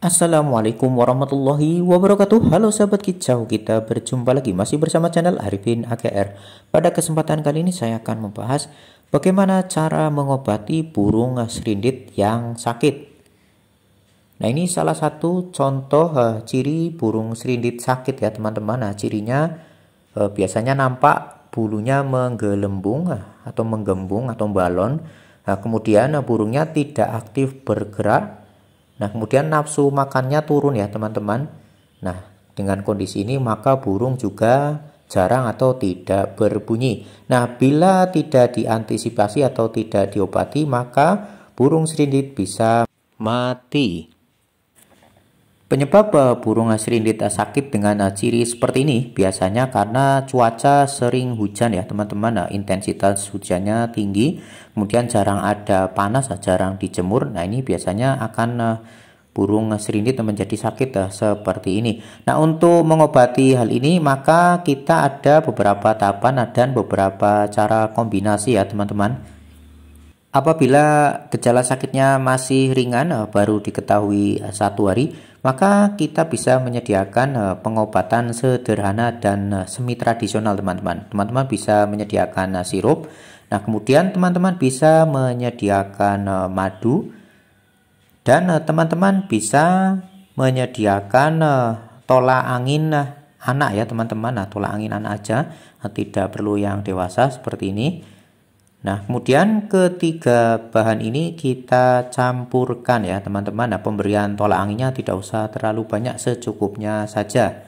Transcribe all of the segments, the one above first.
Assalamualaikum warahmatullahi wabarakatuh Halo sahabat kicau kita berjumpa lagi masih bersama channel Arifin AKR Pada kesempatan kali ini saya akan membahas bagaimana cara mengobati burung serindit yang sakit Nah ini salah satu contoh uh, ciri burung serindit sakit ya teman-teman Nah cirinya uh, biasanya nampak bulunya menggelembung eh, atau menggembung atau balon Nah, kemudian burungnya tidak aktif bergerak Nah, kemudian nafsu makannya turun ya, teman-teman. Nah, dengan kondisi ini maka burung juga jarang atau tidak berbunyi. Nah, bila tidak diantisipasi atau tidak diobati, maka burung serindit bisa mati. Penyebab eh, burung sirindit sakit dengan eh, ciri seperti ini biasanya karena cuaca sering hujan ya teman-teman. Nah, intensitas hujannya tinggi, kemudian jarang ada panas, eh, jarang dijemur. Nah, ini biasanya akan burung serindit menjadi sakit seperti ini. Nah, untuk mengobati hal ini maka kita ada beberapa tahapan dan beberapa cara kombinasi ya, teman-teman. Apabila gejala sakitnya masih ringan, baru diketahui satu hari, maka kita bisa menyediakan eh, pengobatan sederhana dan eh, semi tradisional teman-teman. Teman-teman bisa menyediakan eh, sirup. Nah, kemudian teman-teman bisa menyediakan madu dan teman-teman bisa menyediakan tola angin anak ya teman-teman. Nah, tolak angin anak aja, tidak perlu yang dewasa seperti ini. Nah, kemudian ketiga bahan ini kita campurkan ya, teman-teman. Nah, pemberian tolak anginnya tidak usah terlalu banyak, secukupnya saja.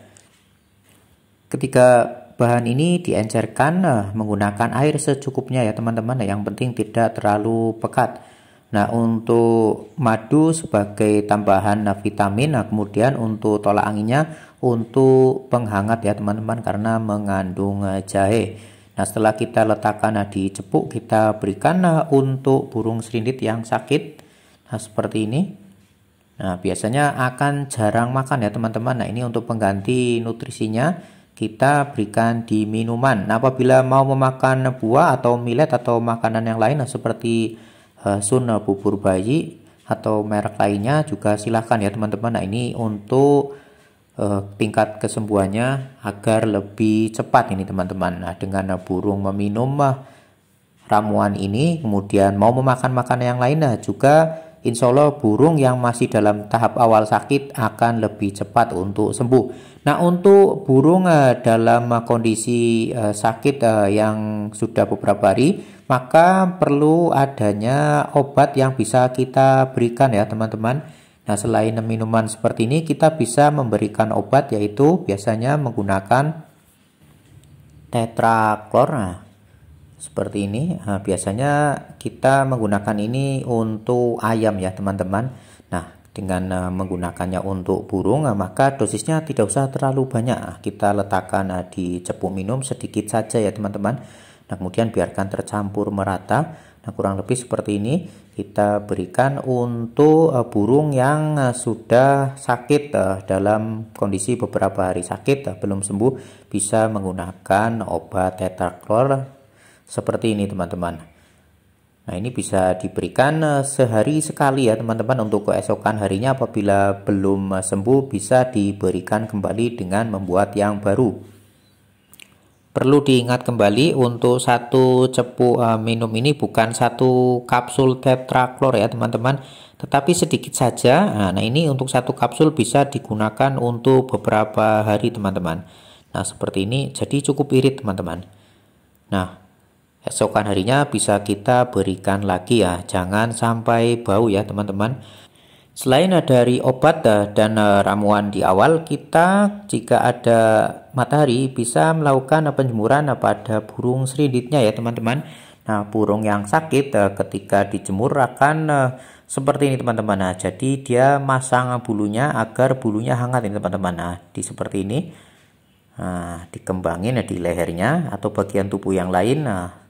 Ketiga bahan ini diencerkan nah, menggunakan air secukupnya ya, teman-teman. Nah, yang penting tidak terlalu pekat. Nah, untuk madu sebagai tambahan nah, vitamin, nah kemudian untuk tolak anginnya untuk penghangat ya, teman-teman, karena mengandung eh, jahe. Nah setelah kita letakkan nadi cepuk kita berikan nah, untuk burung serindit yang sakit. Nah seperti ini. Nah biasanya akan jarang makan ya teman-teman. Nah ini untuk pengganti nutrisinya kita berikan di minuman. Nah apabila mau memakan buah atau millet atau makanan yang lain nah, seperti uh, sun nah, bubur bayi atau merek lainnya juga silahkan ya teman-teman. Nah ini untuk Eh, tingkat kesembuhannya agar lebih cepat ini teman-teman. Nah, dengan burung meminum eh, ramuan ini kemudian mau memakan makanan yang lain nah juga insya Allah burung yang masih dalam tahap awal sakit akan lebih cepat untuk sembuh. Nah untuk burung eh, dalam kondisi sakit yang sudah beberapa hari maka perlu adanya obat yang bisa kita berikan ya teman-teman Nah, selain minuman seperti ini, kita bisa memberikan obat yaitu biasanya menggunakan tetraklor. Nah, seperti ini, nah, biasanya kita menggunakan ini untuk ayam ya, teman-teman. Nah, dengan ah, menggunakannya untuk burung ah, maka dosisnya tidak usah terlalu banyak ah, kita letakkan di cepuk minum sedikit saja ya teman-teman nah kemudian biarkan tercampur merata Nah, kurang lebih seperti ini kita berikan untuk eh, burung yang eh, sudah sakit eh, dalam kondisi beberapa hari sakit belum sembuh bisa menggunakan obat tetraklor seperti ini teman-teman. Nah, ini bisa diberikan sehari sekali ya teman-teman untuk keesokan harinya apabila belum sembuh bisa diberikan kembali dengan membuat yang baru. Perlu diingat kembali untuk satu cepu uh, eh, minum ini bukan satu kapsul tetraklor ya teman-teman, tetapi sedikit saja. Nah, nah ini untuk satu kapsul bisa digunakan untuk beberapa hari teman-teman. Nah seperti ini jadi cukup irit teman-teman. Nah esokan harinya bisa kita berikan lagi ya, jangan sampai bau ya teman-teman. Selain dari obat dan eh, ramuan di awal, kita jika ada matahari bisa melakukan eh, penjemuran eh, pada burung seriditnya ya teman-teman. Nah, burung yang sakit ketika dijemur akan seperti ini teman-teman. Nah, jadi dia masang bulunya agar bulunya hangat ini teman-teman. Nah, di seperti ini. Nah, dikembangin di lehernya atau bagian tubuh yang lain. Nah,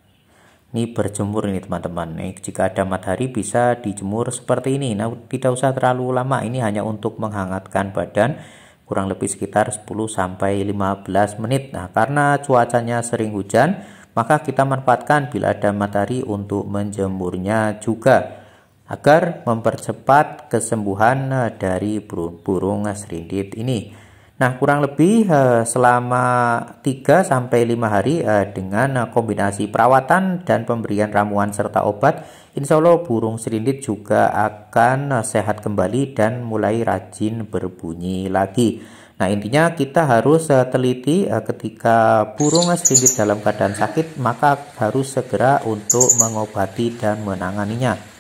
ini berjemur ini teman-teman jika ada matahari bisa dijemur seperti ini nah tidak usah terlalu lama ini hanya untuk menghangatkan badan kurang lebih sekitar 10 sampai 15 menit nah karena cuacanya sering hujan maka kita manfaatkan bila ada matahari untuk menjemurnya juga agar mempercepat kesembuhan eh, dari burung, burung serindit ini Nah, kurang lebih eh, selama 3 sampai 5 hari eh, dengan eh, kombinasi perawatan dan pemberian ramuan serta obat, insya Allah burung serindit juga akan eh, sehat kembali dan mulai rajin berbunyi lagi. Nah, intinya kita harus eh, teliti eh, ketika burung serindit dalam keadaan sakit, maka harus segera untuk mengobati dan menanganinya.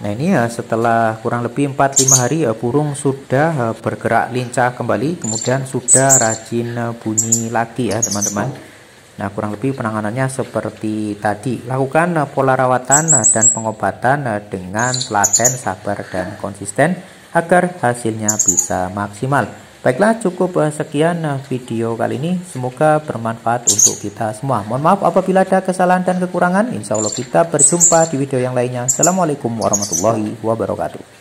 Nah ini ya setelah kurang lebih 4-5 hari ya burung sudah eh, bergerak lincah kembali kemudian sudah rajin bunyi lagi ya teman-teman Nah kurang lebih penanganannya seperti tadi lakukan pola rawatan dan pengobatan dengan telaten sabar dan konsisten agar hasilnya bisa maksimal Baiklah cukup eh, sekian eh, video kali ini Semoga bermanfaat untuk kita semua Mohon maaf apabila ada kesalahan dan kekurangan Insya Allah kita berjumpa di video yang lainnya Assalamualaikum warahmatullahi wabarakatuh